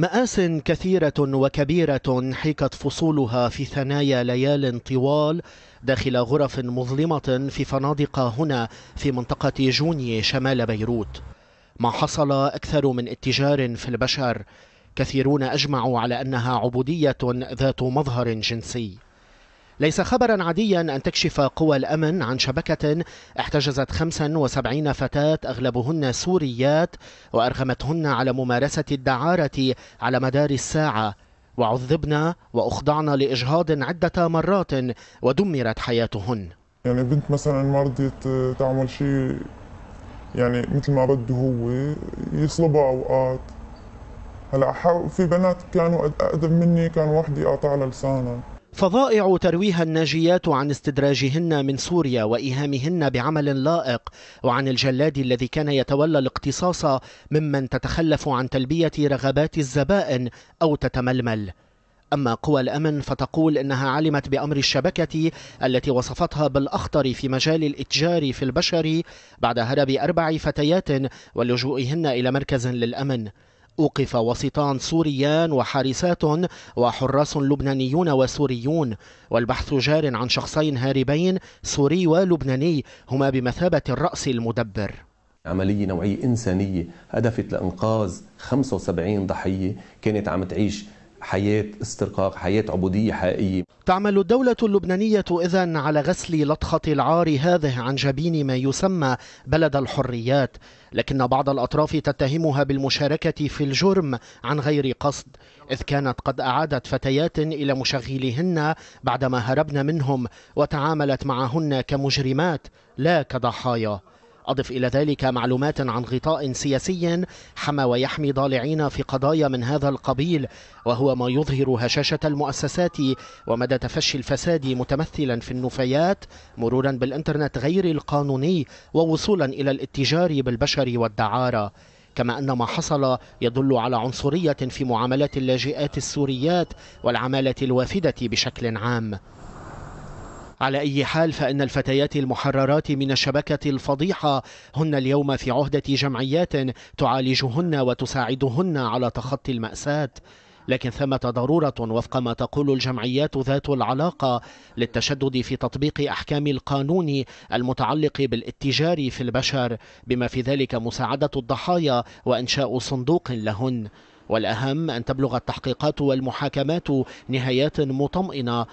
مآس كثيرة وكبيرة حيكت فصولها في ثنايا ليال طوال داخل غرف مظلمة في فنادق هنا في منطقة جوني شمال بيروت ما حصل أكثر من اتجار في البشر كثيرون أجمعوا على أنها عبودية ذات مظهر جنسي ليس خبرا عاديا أن تكشف قوى الأمن عن شبكة احتجزت 75 فتاة أغلبهن سوريات وأرغمتهن على ممارسة الدعارة على مدار الساعة وعذبن وأخضعن لإجهاض عدة مرات ودمرت حياتهن يعني بنت مثلا ما رضيت تعمل شيء يعني مثل ما بده هو يصلبها اوقات هلا في بنات كانوا أقدم مني كان وحدي قاطع لسانها فظائع ترويها الناجيات عن استدراجهن من سوريا وإيهامهن بعمل لائق وعن الجلاد الذي كان يتولى الاقتصاص ممن تتخلف عن تلبية رغبات الزبائن أو تتململ أما قوى الأمن فتقول إنها علمت بأمر الشبكة التي وصفتها بالأخطر في مجال الإتجار في البشر بعد هرب أربع فتيات ولجوئهن إلى مركز للأمن أوقف وسطان سوريان وحارسات وحراس لبنانيون وسوريون والبحث جار عن شخصين هاربين سوري ولبناني هما بمثابة الرأس المدبر عملية نوعية إنسانية هدفت لإنقاذ 75 ضحية كانت عم تعيش حياة استرقاق حياة عبودية حقيقية تعمل الدولة اللبنانية إذا على غسل لطخة العار هذه عن جبين ما يسمى بلد الحريات لكن بعض الأطراف تتهمها بالمشاركة في الجرم عن غير قصد إذ كانت قد أعادت فتيات إلى مشغلهن بعدما هربن منهم وتعاملت معهن كمجرمات لا كضحايا أضف إلى ذلك معلومات عن غطاء سياسي حمى ويحمي ضالعين في قضايا من هذا القبيل وهو ما يظهر هشاشة المؤسسات ومدى تفشي الفساد متمثلا في النفايات مرورا بالإنترنت غير القانوني ووصولا إلى الاتجار بالبشر والدعارة كما أن ما حصل يدل على عنصرية في معاملة اللاجئات السوريات والعمالة الوافدة بشكل عام على أي حال فإن الفتيات المحررات من الشبكة الفضيحة هن اليوم في عهدة جمعيات تعالجهن وتساعدهن على تخطي المأساة لكن ثمة ضرورة وفق ما تقول الجمعيات ذات العلاقة للتشدد في تطبيق أحكام القانون المتعلق بالاتجار في البشر بما في ذلك مساعدة الضحايا وإنشاء صندوق لهن والأهم أن تبلغ التحقيقات والمحاكمات نهايات مطمئنة